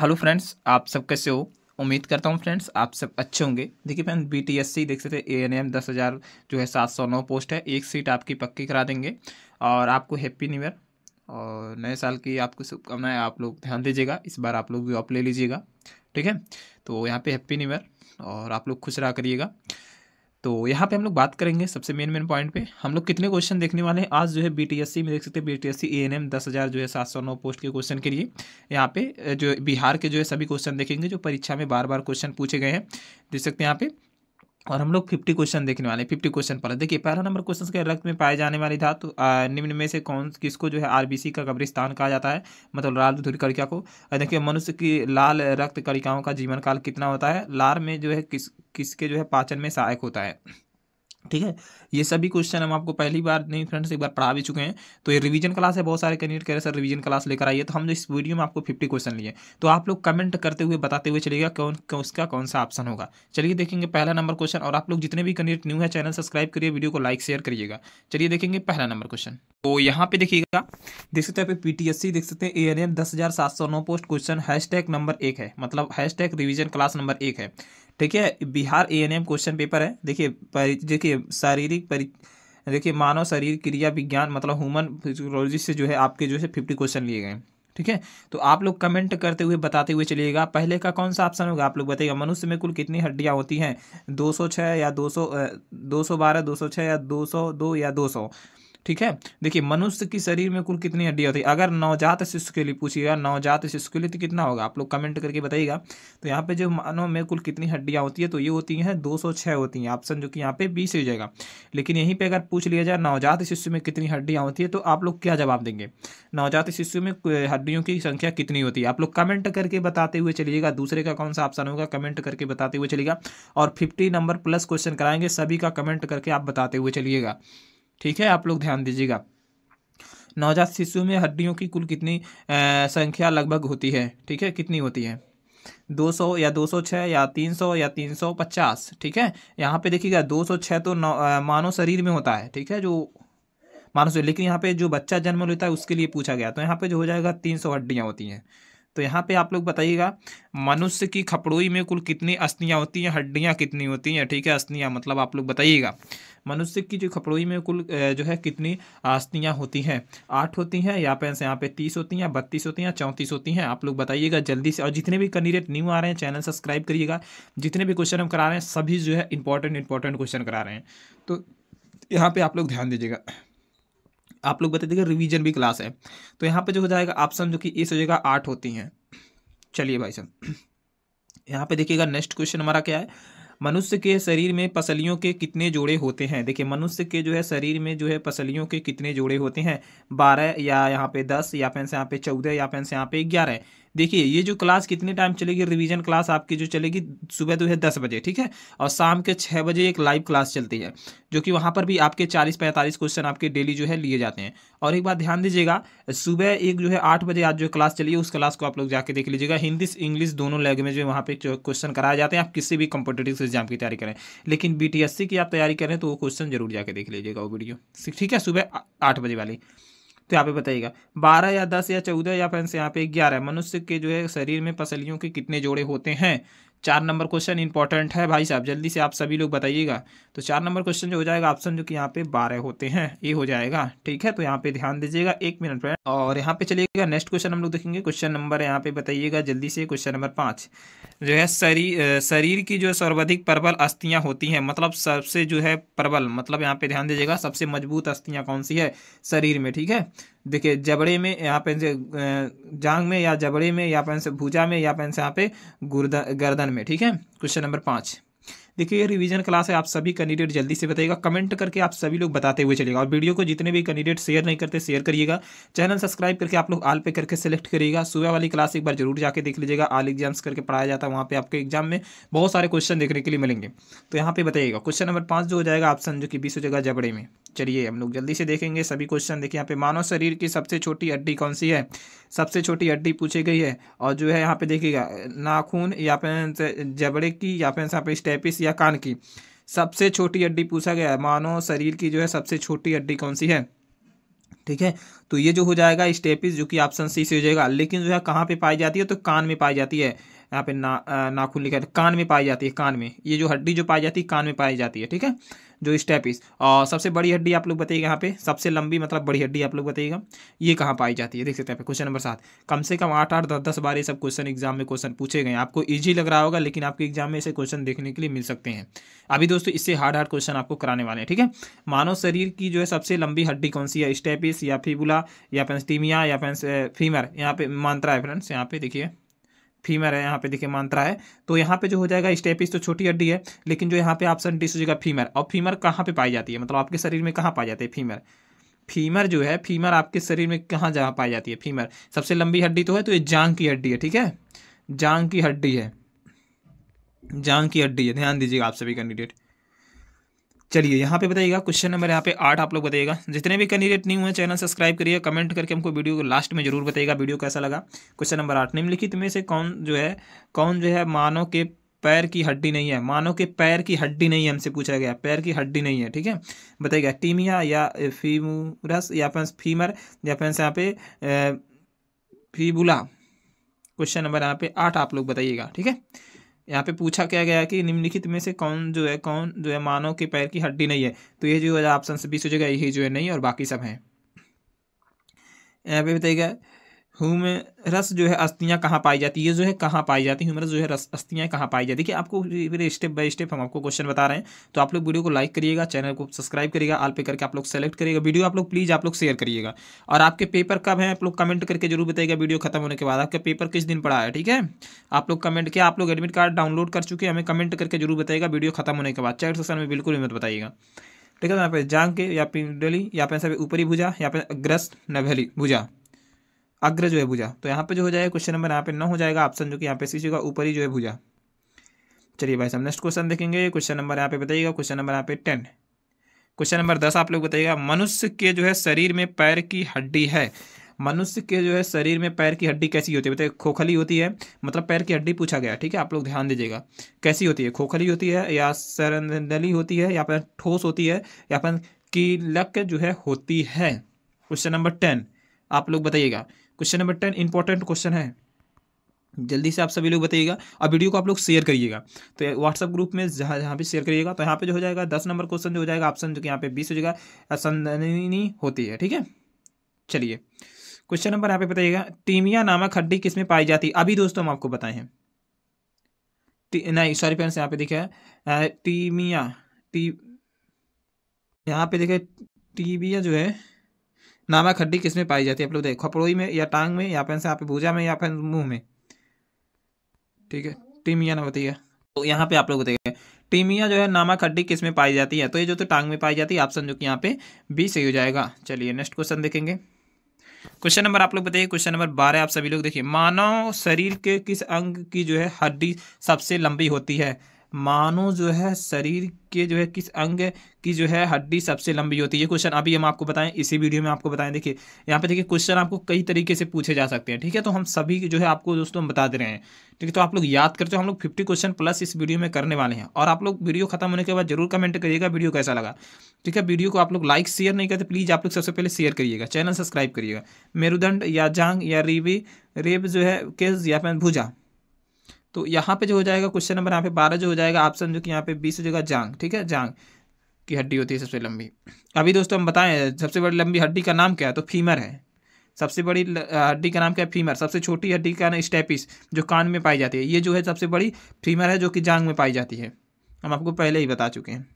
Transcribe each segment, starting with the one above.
hello friends आप सब कैसे हो उम्मीद करता हूँ फ्रेंड्स आप सब अच्छे होंगे देखिए friend B T S C देख सकते ए एन एम दस हज़ार जो है सात सौ नौ पोस्ट है एक सीट आपकी पक्की करा देंगे और आपको हैप्पी न्यू ईयर और नए साल की आपको शुभकामनाएं आप लोग ध्यान दीजिएगा इस बार आप लोग जॉब ले लीजिएगा ठीक है तो यहाँ पे हैप्पी न्यू ईयर और आप लोग खुश रहा करिएगा तो यहाँ पे हम लोग बात करेंगे सबसे मेन मेन पॉइंट पे हम लोग कितने क्वेश्चन देखने वाले हैं आज जो है बीटीएससी में देख सकते हैं बीटीएससी एएनएम दस हज़ार जो है सात सौ नौ पोस्ट के क्वेश्चन के लिए यहाँ पे जो बिहार के जो है सभी क्वेश्चन देखेंगे जो परीक्षा में बार बार क्वेश्चन पूछे गए हैं देख सकते हैं यहाँ पे और हम लोग फिफ्टी क्वेश्चन देखने वाले हैं फिफ्टी क्वेश्चन पर देखिए पहला नंबर क्वेश्चन के रक्त में पाए जाने वाली धातु तो, निम्न में से कौन किसको जो है आरबीसी का कब्रिस्तान कहा जाता है मतलब लाल धुरी को देखिए मनुष्य की लाल रक्त कड़िकाओं का जीवन काल कितना होता है लाल में जो है किस किसके जो है पाचन में सहायक होता है ठीक है ये सभी क्वेश्चन हम आपको पहली बार नहीं फ्रेंड्स एक बार पढ़ा भी चुके हैं तो ये रिवीजन क्लास है बहुत सारे कैंडिडेट कह रहे हैं सर रिवीजन क्लास लेकर आइए तो हम जो इस वीडियो में आपको फिफ्टी क्वेश्चन लिए तो आप लोग कमेंट करते हुए बताते हुए चलेगा कौन उसका कौन सा ऑप्शन होगा चलिए देखेंगे पहला नंबर क्वेश्चन और आप लोग जितने भी कैंडिडेट न्यू है चैनल सब्सक्राइब करिए वीडियो को लाइक शेयर करिएगा चलिए देखेंगे पहला नंबर क्वेश्चन तो यहाँ पे देखिएगा देख सकते हैं पीटीएससी देख सकते हैं ए एन एन दस हजार सात सौ नौ पोस्ट क्वेश्चन हैशटैग नंबर एक है मतलब हैशटैग रिवीजन क्लास नंबर एक है ठीक है Bihar A N M question paper है देखिए देखिए शारीरिक परि देखिए मानव शरीर क्रिया विज्ञान मतलब ह्यूमन फिजियोलॉजी से जो है आपके जो है फिफ्टी क्वेश्चन लिए गए ठीक है तो आप लोग कमेंट करते हुए बताते हुए चलिएगा पहले का कौन सा ऑप्शन होगा आप लोग बताइएगा मनुष्य में कुल कितनी हड्डियां होती हैं 206 या 200 212 206 या 202 या 200 ठीक है देखिए मनुष्य की शरीर में कुल कितनी हड्डियाँ होती है अगर नवजात शिशु के लिए पूछिएगा नवजात शिशु के लिए तो कितना होगा आप लोग कमेंट करके बताइएगा तो यहाँ पे जो मानव में कुल कितनी हड्डियाँ होती है तो ये होती हैं दो होती हैं ऑप्शन जो कि यहाँ पे बीस हो जाएगा लेकिन यहीं पर अगर पूछ लिया जाए नवजात शिशु में कितनी हड्डियाँ होती है तो आप लोग क्या जवाब देंगे नवजात शिशु में हड्डियों की संख्या कितनी होती है आप लोग कमेंट करके बताते हुए चलिएगा दूसरे का कौन सा ऑप्शन होगा कमेंट करके बताते हुए चलिएगा और फिफ्टी नंबर प्लस क्वेश्चन कराएंगे सभी का कमेंट करके आप बताते हुए चलिएगा ठीक है आप लोग ध्यान दीजिएगा नवजात शिशु में हड्डियों की कुल कितनी संख्या लगभग होती है ठीक है कितनी होती है दो सौ या दो सौ छः या तीन सौ या तीन सौ पचास ठीक है यहाँ पे देखिएगा दो सौ छः तो मानव शरीर में होता है ठीक है जो मानव शरीर लेकिन यहाँ पे जो बच्चा जन्म लेता है उसके लिए पूछा गया तो यहाँ पे जो हो जाएगा तीन सौ हड्डियाँ होती हैं तो यहाँ पे आप लोग बताइएगा मनुष्य की खपड़ोई में कुल कितनी अस्थियाँ होती हैं हड्डियाँ कितनी होती हैं ठीक है अस्थियाँ मतलब आप लोग बताइएगा मनुष्य की जो खपड़ोई में कुल जो है कितनी अस्थियाँ होती हैं आठ होती हैं या पे यहाँ पे तीस होती हैं बत्तीस होती हैं चौंतीस होती हैं आप लोग बताइएगा जल्दी से और जितने भी कैंडिडेट न्यू आ रहे हैं चैनल सब्सक्राइब करिएगा जितने भी क्वेश्चन हम करा रहे हैं सभी जो है इंपॉर्टेंट इंपॉर्टेंट क्वेश्चन करा रहे हैं तो यहाँ पर आप लोग ध्यान दीजिएगा आप लोग बता दीजिएगा रिवीजन भी क्लास है तो यहाँ पे जो हो जाएगा ऑप्शन जो कि इस हो जाएगा आठ होती हैं चलिए भाई साहब यहाँ पे देखिएगा नेक्स्ट क्वेश्चन हमारा क्या है मनुष्य के शरीर में पसलियों के कितने जोड़े होते हैं देखिए मनुष्य के जो है शरीर में जो है पसलियों के कितने जोड़े होते हैं बारह या यहाँ पे दस या फिर से यहाँ पे चौदह या फिर से यहाँ पे ग्यारह देखिए ये जो क्लास कितने टाइम चलेगी रिवीजन क्लास आपकी जो चलेगी सुबह तो है दस बजे ठीक है और शाम के छः बजे एक लाइव क्लास चलती है जो कि वहाँ पर भी आपके चालीस पैंतालीस क्वेश्चन आपके डेली जो है लिए जाते हैं और एक बात ध्यान दीजिएगा सुबह एक जो है आठ बजे आज जो क्लास चलिए उस क्लास को आप लोग जाके देख लीजिएगा हिंदी इंग्लिश दोनों लैंग्वेज में वहाँ जो क्वेश्चन कराए जाते हैं आप किसी भी कॉम्पिटेटिव एग्जाम की तैयारी करें लेकिन बी की आप तैयारी करें तो वो क्वेश्चन जरूर जाके देख लीजिएगा वो वीडियो ठीक है सुबह आठ बजे वाली तो यहाँ पे बताइएगा बारह या दस या चौदह या पेंस यहाँ पे ग्यारह मनुष्य के जो है शरीर में पसलियों के कितने जोड़े होते हैं चार नंबर क्वेश्चन इंपॉर्टेंट है भाई साहब जल्दी से आप सभी लोग बताइएगा तो चार नंबर क्वेश्चन जो हो जाएगा ऑप्शन जो कि यहाँ पे बारह होते हैं ये हो जाएगा ठीक है तो यहाँ पे ध्यान दीजिएगा एक मिनट में और यहाँ पे चलिएगा नेक्स्ट क्वेश्चन हम लोग देखेंगे क्वेश्चन नंबर यहाँ पे बताइएगा जल्दी से क्वेश्चन नंबर पाँच जो है शरीर शरीर की जो सर्वाधिक प्रबल अस्थियाँ होती हैं मतलब सबसे जो है प्रबल मतलब यहाँ पे ध्यान दीजिएगा सबसे मजबूत अस्थियाँ कौन सी है शरीर में ठीक है देखिए जबड़े में यहाँ पे जांग में या जबड़े में या फिर से भूजा में या फिर यहाँ पे गुर्दन गर्दन में ठीक है क्वेश्चन नंबर पाँच देखिए ये रिवीजन क्लास है आप सभी कैंडिडेट जल्दी से बताइएगा कमेंट करके आप सभी लोग बताते हुए चलेगा और वीडियो को जितने भी कैंडिडेट शेयर नहीं करते शेयर करिएगा चैनल सब्सक्राइब करके आप लोग आल पे करके सेलेक्ट करिएगा सुबह वाली क्लास एक बार जरूर जाके देख लीजिएगा आल एग्जाम्स करके पढ़ाया जाता है वहाँ पर आपके एग्जाम में बहुत सारे क्वेश्चन देखने के लिए मिलेंगे तो यहाँ पर बताइएगा क्वेश्चन नंबर पाँच जो हो जाएगा ऑप्शन जो कि बीस हो जाएगा जबड़े में चलिए हम लोग जल्दी से देखेंगे सभी क्वेश्चन देखिए यहाँ पे मानव शरीर की सबसे छोटी हड्डी कौन सी है सबसे छोटी हड्डी पूछी गई है और जो है यहाँ पे देखिएगा नाखून या फिर जबड़े की या फिर यहाँ पे स्टेपिस या कान की सबसे छोटी हड्डी पूछा गया है मानव शरीर की जो है सबसे छोटी हड्डी कौन सी है ठीक है तो ये जो हो जाएगा स्टेपिस जो कि ऑप्शन सी से हो जाएगा लेकिन जो है कहाँ पे पाई जाती है तो कान में पाई जाती है यहाँ पे ना नाखून लिखा है तो कान में पाई जाती है कान में ये जो हड्डी जो पाई जाती है कान में पाई जाती है ठीक है जो स्टेपिस और सबसे बड़ी हड्डी आप लोग बताइएगा यहाँ पे सबसे लंबी मतलब बड़ी हड्डी आप लोग बताइएगा ये कहाँ पाई जाती है देख सकते हैं पे क्वेश्चन नंबर सात कम से कम आठ आठ दस दस बार ये सब क्वेश्चन एग्जाम में क्वेश्चन पूछे गए आपको ईजी लग रहा होगा लेकिन आपके एग्जाम में ऐसे क्वेश्चन देखने के लिए मिल सकते हैं अभी दोस्तों इससे हार्ड हार्ड क्वेश्चन आपको कराने वाले हैं ठीक है मानव शरीर की जो है सबसे लंबी हड्डी कौन सी है स्टेपिस या फिबुला या पेंस्टीमिया या पेंस फीमर यहाँ पे मानता है फ्रेंड्स यहाँ पे देखिए फीमर है यहाँ पे देखिए मांत्रा है तो यहाँ पे जो हो जाएगा स्टेपिस तो छोटी हड्डी है लेकिन जो यहाँ पे ऑप्शन डी हो जाएगा फीमर और फीमर कहाँ पे पाई जाती है मतलब आपके शरीर में कहाँ पाई जाती है फीमर फीमर जो है फीमर आपके शरीर में कहाँ जहाँ पाई जाती है फीमर सबसे लंबी हड्डी तो है तो ये जांग की हड्डी है ठीक है जांग की हड्डी है जांग की हड्डी है ध्यान दीजिएगा आप सभी कैंडिडेट चलिए यहाँ पे बताइएगा क्वेश्चन नंबर यहाँ पे आठ आप लोग बताइएगा जितने भी कैंडिडेट न्यू हुए चैनल सब्सक्राइब करिए कमेंट करके हमको वीडियो को लास्ट में जरूर बताइएगा वीडियो कैसा लगा क्वेश्चन नंबर आठ निम्नलिखित में से कौन जो है कौन जो है मानव के पैर की हड्डी नहीं है मानव के पैर की हड्डी नहीं है हमसे पूछा गया पैर की हड्डी नहीं है ठीक है बताइएगा टीमिया या फीमरस या फिर फीमर या फिर यहाँ पे फीबुला क्वेश्चन नंबर यहाँ पे आठ आप लोग बताइएगा ठीक है यहाँ पे पूछा क्या गया कि निम्नलिखित में से कौन जो है कौन जो है मानव के पैर की हड्डी नहीं है तो ये जो है ऑप्शन से बीस हो जाएगा यही जो है नहीं और बाकी सब हैं यहाँ पे बताइएगा ह्यूमरस जो है अस्थियाँ कहाँ पाई जाती है ये जो है कहाँ पाई जाती है ह्यूमरस जो है रस अस्थियाँ कहाँ पाई जाती है आपको फिर स्टेप बाय स्टेप हम आपको क्वेश्चन बता रहे हैं तो आप लोग वीडियो को लाइक करिएगा चैनल को सब्सक्राइब करिएगा आल पे करके आप लोग सेलेक्ट करिएगा वीडियो आप लोग प्लीज़ आप लोग शेयर करिएगा और आपके पेपर कब है आप लोग कमेंट करके जरूर बताइएगा वीडियो खत्म होने के बाद आपका पेपर किस दिन पड़ा है ठीक है आप लोग कमेंट किया आप लोग एडमिट कार्ड डाउनलोड कर चुके हैं हमें कमेंट करके जरूर बताइएगा वीडियो खत्म होने के बाद चैट सेक्शन में बिल्कुल भी मत बताइएगा ठीक है यहाँ पे जांग के या पिंडली या पे ऊपरी भुजा या पे अग्रस्त नभली भुजा अग्र जो है भुजा तो यहाँ पे जो हो जाएगा क्वेश्चन नंबर यहाँ पे नौ हो जाएगा ऑप्शन जो कि यहाँ पे सी जगह ऊपर ही जो है भुजा चलिए भाई साहब नेक्स्ट क्वेश्चन देखेंगे क्वेश्चन नंबर यहाँ पे बताइएगा क्वेश्चन नंबर यहाँ पे टेन क्वेश्चन नंबर दस आप लोग बताइएगा मनुष्य के जो है शरीर में पैर की हड्डी है मनुष्य के जो है शरीर में पैर की हड्डी कैसी होती है बताइए खोखली होती है मतलब पैर की हड्डी पूछा गया ठीक है आप लोग ध्यान दीजिएगा कैसी होती है खोखली होती है या सरंदली होती है या फिर ठोस होती है या फिर कीलक जो है होती है क्वेश्चन नंबर टेन आप लोग बताइएगा question number ten important question है जल्दी से आप सभी लोग बताइएगा और वीडियो को आप लोग शेयर करिएगा तो व्हाट्सअप ग्रुप में जहाँ जहाँ पे शेयर करिएगा तो यहाँ पे जो हो जाएगा दस नंबर क्वेश्चन जो हो जाएगा ऑप्शन जो कि यहाँ पे बीस हो जाएगा संदनी होती है ठीक है चलिए क्वेश्चन नंबर यहाँ पे बताइएगा टीमिया नामक हड्डी किस में पाई जाती है अभी दोस्तों हम आपको बताए हैं नहीं सॉरी फ्रेंड्स यहाँ पे देखे टीमिया टी यहाँ पे देखे टीबिया जो है नामक हड्डी किसमें पाई जाती है आप लोग देखो खपड़ोई में या टांग में या फिर यहाँ भूजा में या फिर मुंह में ठीक है टीमिया ना बताइए तो यहाँ पे आप लोग बताइए टीमिया जो है नामक हड्डी किस में पाई जाती है तो ये जो तो टांग में पाई जाती है ऑप्शन जो कि यहाँ पे बी सही हो जाएगा चलिए नेक्स्ट क्वेश्चन देखेंगे क्वेश्चन नंबर आप लोग बताइए क्वेश्चन नंबर बारह आप सभी लोग देखिए मानव शरीर के किस अंग की जो है हड्डी सबसे लंबी होती है मानो जो है शरीर के जो है किस अंग की जो है हड्डी सबसे लंबी होती है ये क्वेश्चन अभी हम आपको बताएं इसी वीडियो में आपको बताएं देखिए यहाँ पे देखिए क्वेश्चन आपको कई तरीके से पूछे जा सकते हैं ठीक है तो हम सभी जो है आपको दोस्तों बता दे रहे हैं ठीक है तो आप लोग याद करते हो हम लोग फिफ्टी क्वेश्चन प्लस इस वीडियो में करने वाले हैं और आप लोग वीडियो खत्म होने के बाद जरूर कमेंट करिएगा वीडियो कैसा लगा ठीक है वीडियो को आप लोग लाइक शेयर नहीं करते प्लीज़ आप लोग सबसे पहले शेयर करिएगा चैनल सब्सक्राइब करिएगा मेरुदंड या जांग या रिवी रेब जो है केस या फिर भुजा तो यहाँ पे जो हो जाएगा क्वेश्चन नंबर यहाँ पे बारह जो हो जाएगा ऑप्शन जो कि यहाँ पे बीस हो जाएगा जांग ठीक है जांग की हड्डी होती है सबसे लंबी अभी दोस्तों हम बताएं सबसे बड़ी लंबी हड्डी का नाम क्या है तो फीमर है सबसे बड़ी हड्डी का नाम क्या है फीमर सबसे छोटी हड्डी का नाम स्टेपिस जो कान में पाई जाती है ये जो है सबसे बड़ी फीमर है जो कि जांग में पाई जाती है हम आपको पहले ही बता चुके हैं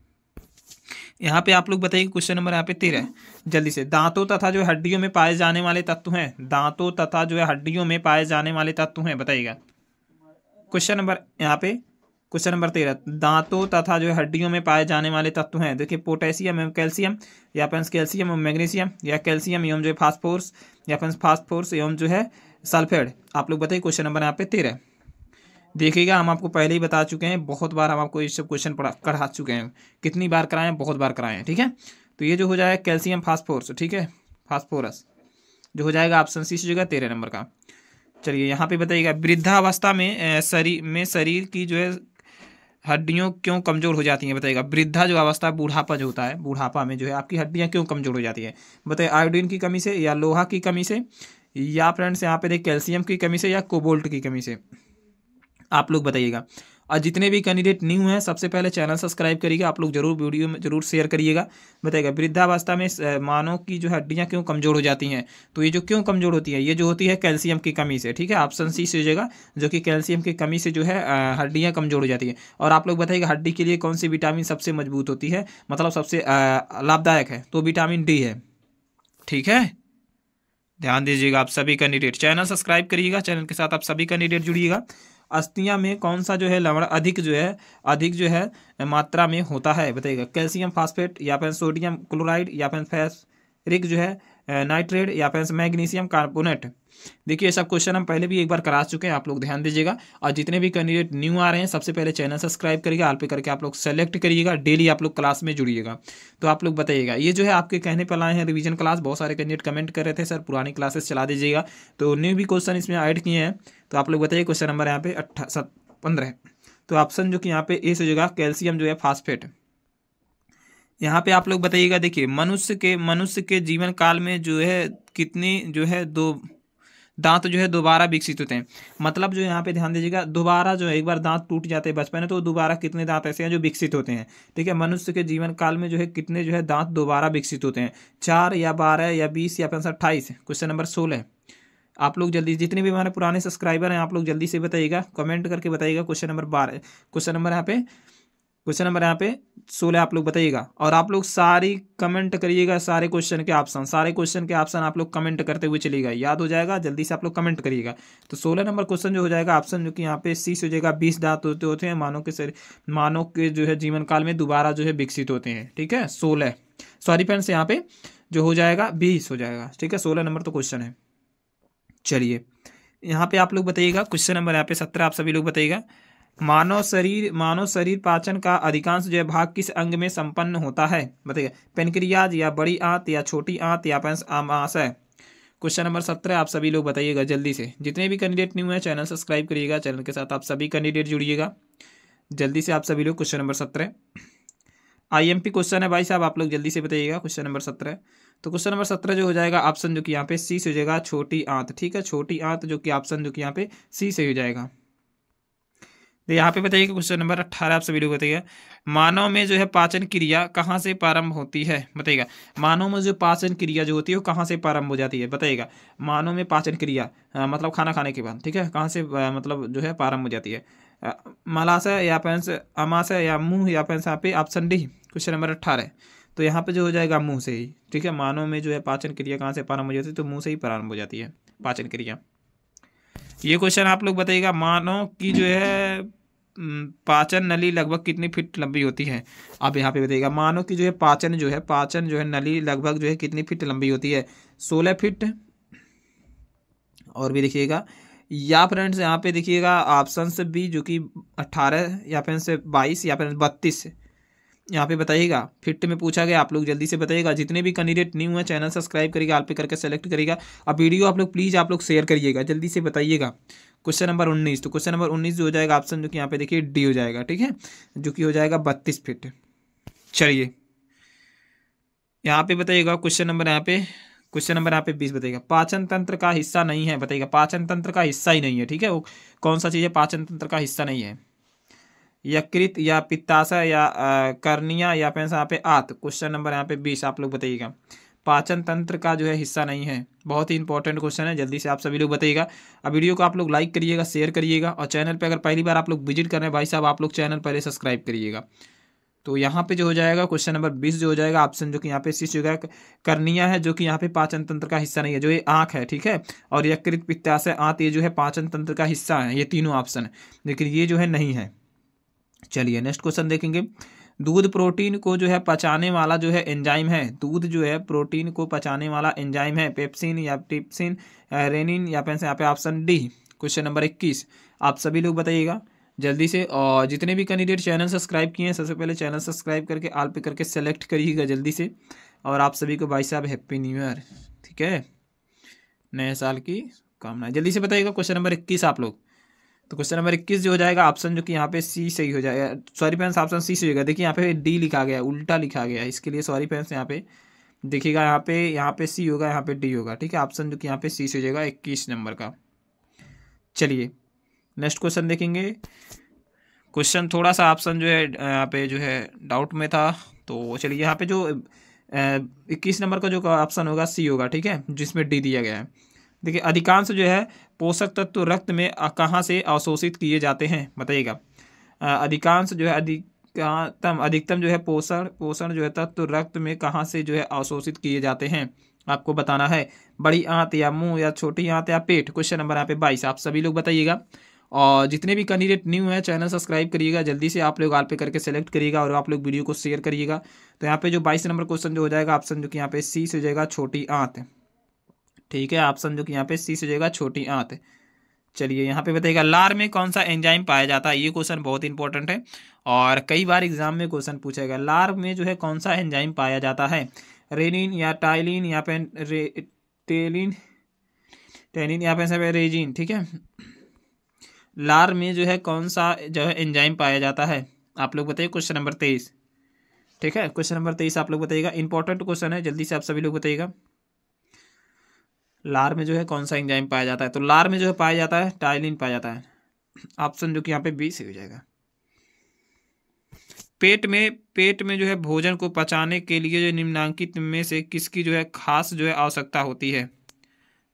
यहाँ पे आप लोग बताइए क्वेश्चन नंबर यहाँ पे तेरह जल्दी से दांतों तथा जो हड्डियों में पाए जाने वाले तत्व हैं दांतों तथा जो है हड्डियों में पाए जाने वाले तत्व हैं बताइएगा क्वेश्चन नंबर यहाँ पे क्वेश्चन नंबर तेरह दांतों तथा जो है हड्डियों में पाए जाने वाले तत्व हैं देखिए पोटेशियम एवं कैल्शियम या फिर कैल्शियम एवं मैग्नीशियम या कैल्शियम एवं जो है फास्फोर्स या फिर फास्फोर्स एवं जो है सल्फेड आप लोग बताइए क्वेश्चन नंबर यहाँ पे तेरह देखिएगा हम आपको पहले ही बता चुके हैं बहुत बार हम आपको ये सब क्वेश्चन पढ़ा कढ़ा चुके हैं कितनी बार कराएं बहुत बार कराएं ठीक है तो ये जो हो जाएगा कैल्शियम फास्फोर्स ठीक है फास्फोरस जो हो जाएगा ऑप्शन सी से जगह तेरह नंबर का चलिए यहाँ पे बताइएगा वृद्धावस्था में शरीर में शरीर की जो है हड्डियों क्यों कमज़ोर हो जाती हैं बताइएगा वृद्धा जो अवस्था बुढ़ापा जो होता है बुढ़ापा में जो है आपकी हड्डियाँ क्यों कमज़ोर हो जाती है बताइए आयोडीन की कमी से या लोहा की कमी से या फ्रेंड्स यहाँ पे देखिए कैल्शियम की कमी से या कोबोल्ट की कमी से आप लोग बताइएगा और जितने भी कैंडिडेट न्यू हैं सबसे पहले चैनल सब्सक्राइब करिएगा आप लोग जरूर वीडियो में जरूर शेयर करिएगा बताइएगा वृद्धावस्था में मानव की जो हड्डियाँ क्यों कमज़ोर हो जाती हैं तो ये जो क्यों कमज़ोर होती है ये जो होती है कैल्शियम की कमी से ठीक है ऑप्शन सी सोचिएगा जो कि कैल्शियम की कमी से जो है हड्डियाँ कमज़ोर हो जाती हैं और आप लोग बताइएगा हड्डी के लिए कौन सी विटामिन सबसे मजबूत होती है मतलब सबसे लाभदायक है तो विटामिन डी है ठीक है ध्यान दीजिएगा आप सभी कैंडिडेट चैनल सब्सक्राइब करिएगा चैनल के साथ आप सभी कैंडिडेट जुड़िएगा अस्थियाँ में कौन सा जो है लवण अधिक जो है अधिक जो है मात्रा में होता है बताइएगा कैल्शियम फास्फेट या फिर सोडियम क्लोराइड या फिर फैसरिक जो है नाइट्रेट या फिर मैग्नीशियम कार्बोनेट देखिए ये सब क्वेश्चन हम पहले भी एक बार करा चुके हैं आप लोग ध्यान दीजिएगा और जितने भी कैंडिडेट न्यू आ रहे हैं सबसे पहले चैनल सब्सक्राइब करिएगा आल पे करके आप लोग सेलेक्ट करिएगा डेली आप लोग क्लास में जुड़िएगा तो आप लोग बताइएगा ये जो है आपके कहने पर आए हैं रिविजन क्लास बहुत सारे कैंडिडेट कमेंट कर रहे थे सर पुरानी क्लासेस चला दीजिएगा तो न्यू भी क्वेश्चन इसमें ऐड किए हैं तो आप लोग बताइए क्वेश्चन नंबर यहाँ पे अट्ठा पंद्रह तो ऑप्शन जो कि यहाँ पे ए से जगह कैल्शियम जो है फास्फेट यहाँ पे आप लोग बताइएगा देखिए मनुष्य के मनुष्य के जीवन काल में जो है कितनी जो है दो दांत जो है दोबारा विकसित होते हैं मतलब जो यहाँ पे ध्यान दीजिएगा दोबारा जो है एक बार दांत टूट जाते हैं बचपन में तो दोबारा कितने दांत ऐसे हैं जो विकसित होते हैं ठीक है मनुष्य के जीवन काल में जो है कितने जो है दांत दोबारा विकसित होते हैं चार या बारह या बीस या पैंसठ अट्ठाईस क्वेश्चन नंबर सोलह आप लोग जल्दी जितने भी हमारे पुराने सब्सक्राइबर हैं आप लोग जल्दी से बताइएगा कमेंट करके बताइएगा क्वेश्चन नंबर बारह क्वेश्चन नंबर यहाँ पे क्वेश्चन नंबर यहाँ पे सोलह आप लोग बताइएगा और आप लोग सारी कमेंट करिएगा सारे क्वेश्चन के ऑप्शन सारे क्वेश्चन के ऑप्शन आप लोग कमेंट करते हुए चलेगा याद हो जाएगा जल्दी से आप लोग कमेंट करिएगा तो सोलह नंबर क्वेश्चन जो हो जाएगा ऑप्शन जो कि यहाँ पे सी से हो जाएगा बीस दांत होते होते हैं मानव के शरीर मानव के जो है जीवन काल में दोबारा जो है विकसित होते हैं ठीक है सोलह सॉरी फ्रेंड्स यहाँ पे जो हो जाएगा बीस हो जाएगा ठीक है सोलह नंबर तो क्वेश्चन है चलिए यहाँ पे आप लोग बताइएगा क्वेश्चन नंबर यहाँ पे सत्रह आप सभी लोग बताइएगा मानव शरीर मानव शरीर पाचन का अधिकांश जो है भाग किस अंग में संपन्न होता है बताइए पेनक्रियाज या बड़ी आंत या छोटी आंत या पंच आमाशय क्वेश्चन नंबर सत्रह आप सभी लोग बताइएगा जल्दी से जितने भी कैंडिडेट न्यू हैं चैनल सब्सक्राइब करिएगा चैनल के साथ आप सभी कैंडिडेट जुड़िएगा जल्दी से आप सभी लोग क्वेश्चन नंबर सत्रह आईएमपी क्वेश्चन है भाई साहब आप लोग जल्दी से बताइएगा क्वेश्चन नंबर सत्रह तो क्वेश्चन नंबर सत्रह जो हो जाएगा ऑप्शन जो कि यहाँ पे सी से हो जाएगा छोटी आंत ठीक है छोटी आंत जो कि ऑप्शन जो कि यहाँ पे सी से हो जाएगा तो यहाँ पे बताइए क्वेश्चन नंबर अट्ठारह आप सभी लोग बताइएगा मानव में जो है पाचन क्रिया कहाँ से प्रारंभ होती है बताइएगा मानव में जो पाचन क्रिया जो होती है वो कहाँ से प्रारंभ हो जाती है बताइएगा मानव में पाचन क्रिया मतलब खाना खाने के बाद ठीक है कहाँ से आ, मतलब जो है प्रारंभ हो जाती है मलाशय या फिर अमाशय या मुँह या फिर यहाँ पे ऑप्शन डी क्वेश्चन नंबर अट्ठारह तो यहाँ पर जो हो जाएगा मुँह से ही ठीक है मानव में जो है पाचन क्रिया कहाँ से प्रारंभ हो जाती है तो मुँह से ही प्रारंभ हो जाती है पाचन क्रिया ये क्वेश्चन आप लोग बताइएगा मानव की जो है पाचन नली लगभग कितनी फीट लंबी होती है आप यहाँ पे बताइएगा मानो कि जो है पाचन जो है पाचन जो है नली लगभग जो है कितनी फीट लंबी होती है सोलह फीट और भी देखिएगा या फ्रेंड्स यहाँ पे देखिएगा ऑप्शन से बी जो कि अट्ठारह या फिर से बाईस या फिर बत्तीस यहाँ पे बताइएगा फिट में पूछा गया आप लोग जल्दी से बताइएगा जितने भी कैंडिडेट न्यू हैं चैनल सब्सक्राइब करिएगा आल पे करके सेलेक्ट करिएगा अब वीडियो आप लोग प्लीज़ आप लोग शेयर करिएगा जल्दी से बताइएगा क्वेश्चन नंबर उन्नीस तो क्वेश्चन नंबर उन्नीस जो हो जाएगा ऑप्शन जो कि यहाँ पे देखिए डी हो जाएगा ठीक है जो कि हो जाएगा बत्तीस फीट चलिए यहाँ पे बताइएगा क्वेश्चन नंबर यहाँ पे क्वेश्चन नंबर यहाँ पे बीस बताइएगा पाचन तंत्र का हिस्सा नहीं है बताइएगा पाचन तंत्र का हिस्सा ही नहीं है ठीक है वो कौन सा चीज़ है पाचन तंत्र का हिस्सा नहीं है यकृत या पित्ताशय या, या या फिर यहाँ पे आत क्वेश्चन नंबर यहाँ पे बीस आप लोग बताइएगा पाचन तंत्र का जो है हिस्सा नहीं है बहुत ही इंपॉर्टेंट क्वेश्चन है जल्दी से आप सभी लोग बताइएगा अब वीडियो को आप लोग लाइक करिएगा शेयर करिएगा और चैनल पर अगर पहली बार आप लोग विजिट कर रहे हैं भाई साहब आप लोग चैनल पहले सब्सक्राइब करिएगा तो यहाँ पे जो हो जाएगा क्वेश्चन नंबर बीस जो हो जाएगा ऑप्शन जो कि यहाँ पे इसी जगह करनिया है जो कि यहाँ पे पाचन तंत्र का हिस्सा नहीं है जो ये आँख है ठीक है और यकृत पित्ताशय आंत ये जो है पाचन तंत्र का हिस्सा है ये तीनों ऑप्शन है लेकिन ये जो है नहीं है चलिए नेक्स्ट क्वेश्चन देखेंगे दूध प्रोटीन को जो है पचाने वाला जो है एंजाइम है दूध जो है प्रोटीन को पचाने वाला एंजाइम है पेप्सिन या टिप्सिन रेनिन या पे यहाँ पे ऑप्शन डी क्वेश्चन नंबर इक्कीस आप सभी लोग बताइएगा जल्दी से और जितने भी कैंडिडेट चैनल सब्सक्राइब किए हैं सबसे पहले चैनल सब्सक्राइब करके आल पे करके सेलेक्ट करिएगा जल्दी से और आप सभी को भाई साहब हैप्पी न्यू ईयर ठीक है नए साल की कामना जल्दी से बताइएगा क्वेश्चन नंबर इक्कीस आप लोग तो क्वेश्चन नंबर इक्कीस जो हो जाएगा ऑप्शन जो कि यहाँ पे सी सही हो जाएगा सॉरी फ्रेंड्स ऑप्शन सी सही होगा देखिए यहाँ पे डी लिखा गया उल्टा लिखा गया इसके लिए सॉरी फ्रेंड्स यहाँ पे देखिएगा यहाँ पे यहाँ पे सी होगा यहाँ पे डी होगा ठीक है ऑप्शन जो कि यहाँ पे सी सही हो जाएगा इक्कीस नंबर का चलिए नेक्स्ट क्वेश्चन देखेंगे क्वेश्चन थोड़ा सा ऑप्शन जो है यहाँ पे जो है डाउट में था तो चलिए यहाँ पे जो इक्कीस नंबर का जो ऑप्शन होगा सी होगा ठीक है जिसमें डी दिया गया है देखिए अधिकांश जो है पोषक तत्व रक्त में कहाँ से अवशोषित किए जाते हैं बताइएगा अधिकांश जो है अधिकतम अधिकतम जो है पोषण पोषण जो है तत्व रक्त में कहाँ से जो है अवशोषित किए जाते हैं आपको बताना है बड़ी आंत या मुंह या छोटी आंत या पेट क्वेश्चन नंबर यहाँ पे बाईस आप सभी लोग बताइएगा और जितने भी कैंडिडेट न्यू है चैनल सब्सक्राइब करिएगा जल्दी से आप लोग आल पे करके सेलेक्ट करिएगा और आप लोग वीडियो को शेयर करिएगा तो यहाँ पे जो बाईस नंबर क्वेश्चन जो हो जाएगा ऑप्शन जो कि यहाँ पे सी से हो जाएगा छोटी आंत ठीक है ऑप्शन जो कि यहाँ पे सी से जाएगा छोटी आंत चलिए यहाँ पे बताइएगा लार में कौन सा एंजाइम पाया जाता है ये क्वेश्चन बहुत इंपॉर्टेंट है और कई बार एग्जाम में क्वेश्चन पूछेगा लार में जो है कौन सा एंजाइम पाया जाता है रेनिन या टाइलिन या पे टेलिन टेनिन यहाँ पे रेजिन ठीक है लार में जो है कौन सा जो है एंजाइम पाया जाता है आप लोग बताइए क्वेश्चन नंबर तेईस ठीक है क्वेश्चन नंबर तेईस आप लोग बताइएगा इंपॉर्टेंट क्वेश्चन है जल्दी से आप सभी लोग बताइएगा लार में जो है कौन सा एंजाइम पाया जाता है तो लार में जो है पाया जाता है टाइलिन पाया जाता है ऑप्शन जो कि यहाँ पे बी से हो जाएगा पेट में पेट में जो है भोजन को पचाने के लिए जो निम्नांकित में से किसकी जो है खास जो है आवश्यकता होती है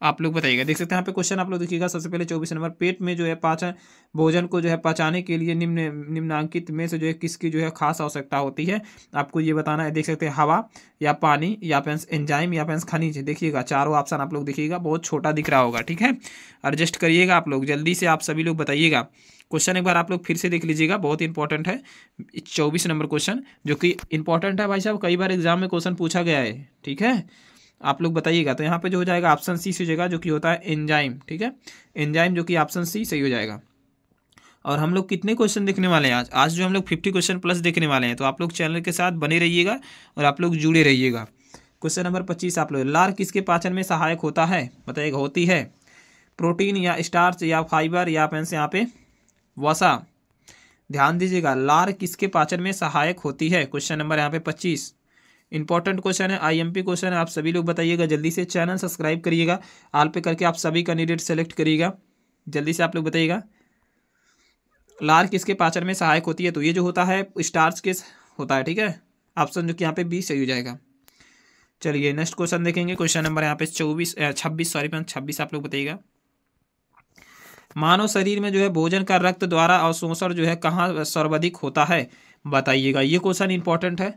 आप लोग बताइएगा देख सकते हैं यहाँ पे क्वेश्चन आप लोग देखिएगा सबसे पहले चौबीस नंबर पेट में जो है पाचन भोजन को जो है पचाने के लिए निम्न निम्नांकित में से जो है किसकी जो है खास आवश्यकता होती है आपको ये बताना है देख सकते हैं हवा या पानी या फिर एंजाइम या फिर खनिज देखिएगा चारों ऑप्शन आप लोग देखिएगा बहुत छोटा दिख रहा होगा ठीक है एडजस्ट करिएगा आप लोग जल्दी से आप सभी लोग बताइएगा क्वेश्चन एक बार आप लोग फिर से देख लीजिएगा बहुत इंपॉर्टेंट है चौबीस नंबर क्वेश्चन जो कि इंपॉर्टेंट है भाई साहब कई बार एग्जाम में क्वेश्चन पूछा गया है ठीक है आप लोग बताइएगा तो यहाँ पे जो हो जाएगा ऑप्शन सी सही हो जाएगा जो कि होता है एंजाइम ठीक है एंजाइम जो कि ऑप्शन सी सही हो जाएगा और हम लोग कितने क्वेश्चन देखने वाले हैं आज आज जो हम लोग फिफ्टी क्वेश्चन प्लस देखने वाले हैं तो आप लोग चैनल के साथ बने रहिएगा और आप लोग जुड़े रहिएगा क्वेश्चन नंबर पच्चीस आप लोग लार किसके पाचन में सहायक होता है बताइएगा होती है प्रोटीन या स्टार्च या फाइबर या से यहाँ पे वसा ध्यान दीजिएगा लार किसके पाचन में सहायक होती है क्वेश्चन नंबर यहाँ पे पच्चीस इंपॉर्टेंट क्वेश्चन है आईएमपी क्वेश्चन है आप सभी लोग बताइएगा जल्दी से चैनल सब्सक्राइब करिएगा आल पे करके आप सभी कैंडिडेट सेलेक्ट करिएगा जल्दी से आप लोग बताइएगा लार किसके पाचन में सहायक होती है तो ये जो होता है स्टार्च के होता है ठीक है ऑप्शन जो कि यहाँ पे बी सही हो जाएगा चलिए नेक्स्ट क्वेश्चन देखेंगे क्वेश्चन नंबर यहाँ पे चौबीस छब्बीस सॉरी मैं छब्बीस आप लोग बताइएगा मानव शरीर में जो है भोजन का रक्त द्वारा अवशोषण जो है कहाँ सर्वाधिक होता है बताइएगा ये क्वेश्चन इंपॉर्टेंट है